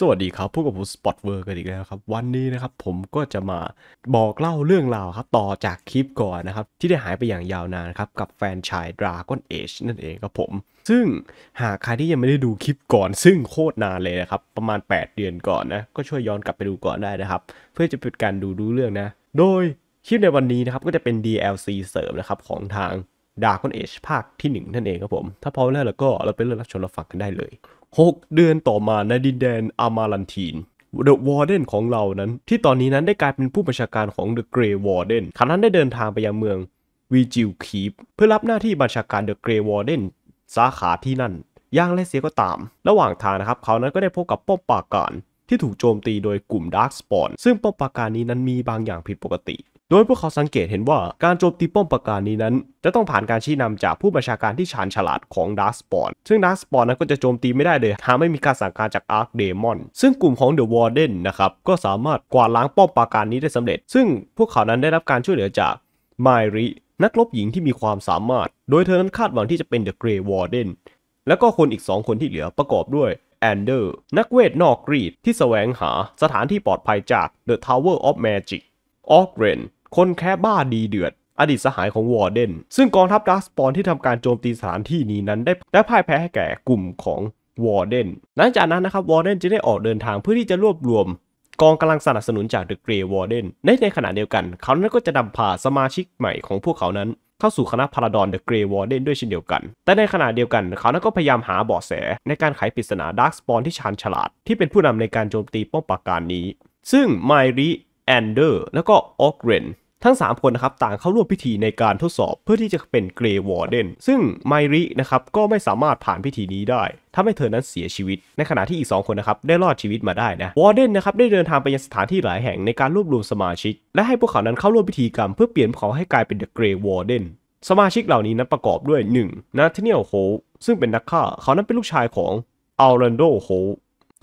สวัสดีครับพวกกับผมสปอตเวอร์กันอีกแล้วครับ วันนี้นะครับผมก็จะมาบอกเล่าเรื่องราวครับต่อจากคลิปก่อนนะครับที่ได้หายไปอย่างยาวนานครับกับแฟนชายดราก้อนเอชนั่นเองครับผม ซึ่งหากใครที่ยังไม่ได้ดูคลิปก่อน ซึ่งโคตรนานเลยนะครับ ประมาณ 8 เดือนก่อนนะก็ช่วยย้อนกลับไปดูก่อนได้นะครับ เพื่อจะเป็นการดูดูเรื่องนะ โดยคลิปในวันนี้นะครับก็จะเป็น DLC เสริมนะครับของทางดาร์คอนเอชภาคที่1นั่นเองครับผมถ้าพร้อมแล้วเราก็เราไปเริ่มรับชมรับฟังกันได้เลย6 เดือนต่อมาในดินแดนอามาลันทีนเดอะวอร์เดนของเรานั้น ที่ตอนนี้นั้นได้กลายเป็นผู้บัญชาการของเดอะเกรย์วอร์เดนขณะนั้นได้เดินทางไปยังเมืองวีจิลคีปเพื่อรับหน้าที่บัญชาการเดอะเกรย์วอร์เดนสาขาที่นั่นย่างและเสียก็ตาม ระหว่างทางนะครับ เขานั้นก็ได้พบกับป้อมปราการที่ถูกโจมตีโดยกลุ่มดาร์กสปอนซึ่งป้อมปราการนี้นั้นมีบางอย่างผิดปกติโดยพวกเขาสังเกตเห็นว่าการโจมตีป้อมปราการนี้นั้น จะต้องผ่านการชี้นำจากผู้บัญชาการที่ชาญฉลาดของดาร์สปอนซึ่งดาร์สปอนนั้นก็จะโจมตีไม่ได้เลยหากไม่มีการสั่งการจากอาร์คเดมอนซึ่งกลุ่มของเดอะวอร์เดนนะครับ ก็สามารถกวาดล้างป้อมปราการนี้ได้สำเร็จ ซึ่งพวกเขานั้นได้รับการช่วยเหลือจากไมรินักลบหญิงที่มีความสามารถ โดยเธอนั้นคาดหวังที่จะเป็นเดอะเกรย์วอร์เดนและก็คนอีก 2 คนที่เหลือประกอบด้วยแอนเดอร์นักเวทนอกกรีดที่แสวงหาสถานที่ปลอดภัยจากเดอะทาวเวอร์ออฟแมจิกออกเรนคนแค่บ้าดีเดือด อดีตสหายของวอร์เดนซึ่งกองทัพดาร์สปอนที่ทำการโจมตีสถานที่นี้นั้นได้ได้พ่ายแพ้ให้แก่กลุ่มของวอร์เดนหลังจากนั้นนะครับวอร์เดนจึงได้ออกเดินทางเพื่อที่จะรวบรวมกองกำลังสนับสนุนจากเดอะเกรย์วอร์เดนในในขณะเดียวกัน เขานั้นก็จะนำพาสมาชิกใหม่ของพวกเขานั้น เข้าสู่คณะพาราดอนเดอะเกรย์วอร์เดนด้วยเช่นเดียวกัน แต่ในขณะเดียวกันเขานั้นก็พยายามหาเบาะแสในการไขปริศนาดาร์คสปอนที่ชาญฉลาดที่เป็นผู้นำในการโจมตีป้อมปราการนี้ ซึ่งไมริแอนเดอร์และก็ออกเรนทั้ง 3 คนนะครับ ต่างเข้าร่วมพิธีในการทดสอบเพื่อที่จะเป็นเกรย์วอร์เดนซึ่งไมรินะครับ ก็ไม่สามารถผ่านพิธีนี้ได้ทำาให้เธอนั้นเสียชีวิต ในขณะที่อีก 2 คนนะครับ ได้รอดชีวิตมาได้นะวอร์เดนนะครับ ได้เดินทางไปยังสถานที่หลายแห่งในการรวบรวมสมาชิก และให้พวกเขานั้นเข้าร่วมพิธีกรรมเพื่อเปลี่ยนเขาให้กลายเป็นเดอะเกรย์วอร์เดนสมาชิกเหล่านี้นั้นประกอบด้วย1นึ่นัาเนียลโฮซึ่งเป็นนักฆ่า เขานั้นเป็นลูกชายของอัลเรนโดโฮ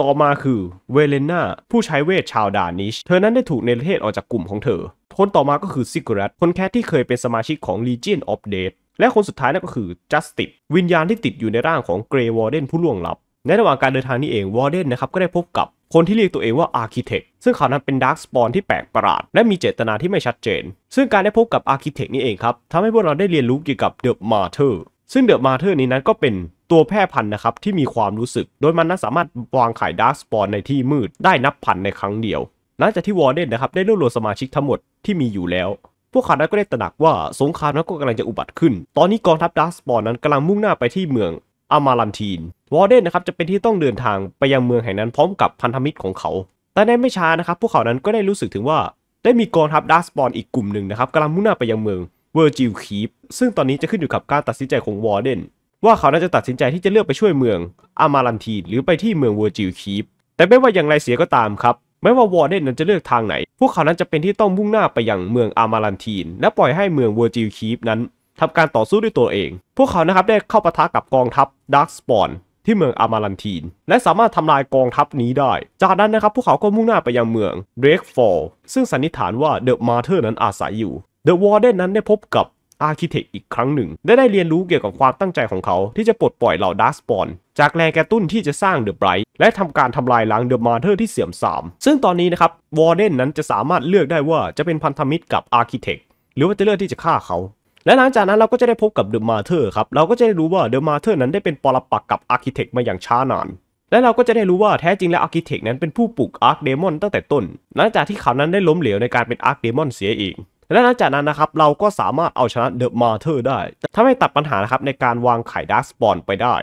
ต่อมาคือเวเลน่าผู้ใช้เวทชาวดานิชเธอนั้นได้ถูกในประเทศออกจากกลุ่มของเธอคนต่อมาก็คือซิกรตคนแคทที่เคยเป็นสมาชิกของ Legion of Death และคนสุดท้ายนั่นก็คือจัสติสวิญญาณที่ติดอยู่ในร่างของเกรย์วอร์เดนผู้ล่วงลับ ในระหว่างการเดินทางนี้เองวอร์เดนนะครับก็ได้พบกับคนที่เรียกตัวเองว่าอาร์เคเต็กซึ่งเขานั้นเป็นดาร์กสปอนที่แปลกประหลาด และมีเจตนาที่ไม่ชัดเจน ซึ่งการได้พบกับอาร์เคเต็กนี่เองครับทำให้พวกเราได้เรียนรู้เกี่ยวกับเดอะมาเธอร์ซึ่งเดอะมาเธอร์นี้นั้นก็เป็นตัวแพร่พันธุ์นะครับที่มีความรู้สึก โดยมันนั้นสามารถวางไข่ดาร์กสปอนในที่มืดได้นับพันในครั้งเดียวหลังจากที่วอร์เดนนะครับได้รวบรวมสมาชิกทั้งหมดที่มีอยู่แล้ว พวกเขานั้นก็ได้ตระหนักว่า สงครามนั้นก็กำลังจะอุบัติขึ้น ตอนนี้กองทัพดัสปอนนั้นกำลังมุ่งหน้าไปที่เมืองอามาลันทีน วอร์เดนนะครับจะเป็นที่ต้องเดินทางไปยังเมืองแห่งนั้นพร้อมกับพันธมิตรของเขา แต่ในไม่ช้านะครับ พวกเขานั้นก็ได้รู้สึกถึงว่าได้มีกองทัพดัสปอนอีกกลุ่มหนึ่งนะครับกำลังมุ่งหน้าไปยังเมืองเวอร์จิลคีฟ ซึ่งตอนนี้จะขึ้นอยู่กับการตัดสินใจของวอร์เดนว่าเขาน่าจะตัดสินใจที่จะเลือกไปช่วยเมืองอามาลันทีนหรือไปที่เมืองเวอร์จิลคีฟแต่ไม่ว่าอย่างไรเสียก็ตามครับไม่ว่าวอร์เดนนั้นจะเลือกทางไหน พวกเขานั้นจะเป็นที่ต้องมุ่งหน้าไปยังเมืองอามารันทีนและปล่อยให้เมืองเวอร์จิลคีฟนั้น ทำการต่อสู้ด้วยตัวเอง พวกเขานะครับได้เข้าปะทะกับกองทัพดาร์คสปอนที่เมืองอามารันทีนและสามารถทำลายกองทัพนี้ได้ จากนั้นนะครับพวกเขาก็มุ่งหน้าไปยังเมืองเรกฟอลซึ่งสันนิษฐานว่าเดอะมาเธอร์นั้นอาศัยอยู่เดอะวอร์เดนนั้นได้พบกับอาร์คิเทคอีกครั้งหนึ่งและได้เรียนรู้เกี่ยวกับความตั้งใจของเขา ที่จะปลดปล่อยเหล่าดาร์สปอนจากแรงกระตุ้นที่จะสร้างเดอะไบรท์และทำการทำลายล้างเดอะมาเธอร์ที่เสื่อมทรามซึ่งตอนนี้นะครับวอร์เดนนั้นจะสามารถเลือกได้ว่าจะเป็นพันธมิตรกับอาร์คิเทคหรือว่าจะเลือกที่จะฆ่าเขา และหลังจากนั้นเราก็จะได้พบกับเดอะมาเธอร์ครับ เราก็จะได้รู้ว่าเดอะมาเธอร์นั้นได้เป็นปรปักกับอาร์เคเต็กมาอย่างช้านาน และเราก็จะได้รู้ว่าแท้จริงแล้วอาร์เคเต็กนั้นเป็นผู้ปลุกอาร์คเดมอนตั้งแต่ต้น หลังจากที่เขานั้นได้ล้มเหลวในการเป็นอาร์คเดมอนเสียเองและหลังจากนั้นนะครับ เราก็สามารถเอาชนะเดอะมาเธอร์ได้ทำให้ตัดปัญหานะครับในการวางไข่ดาร์กสปอนไปได้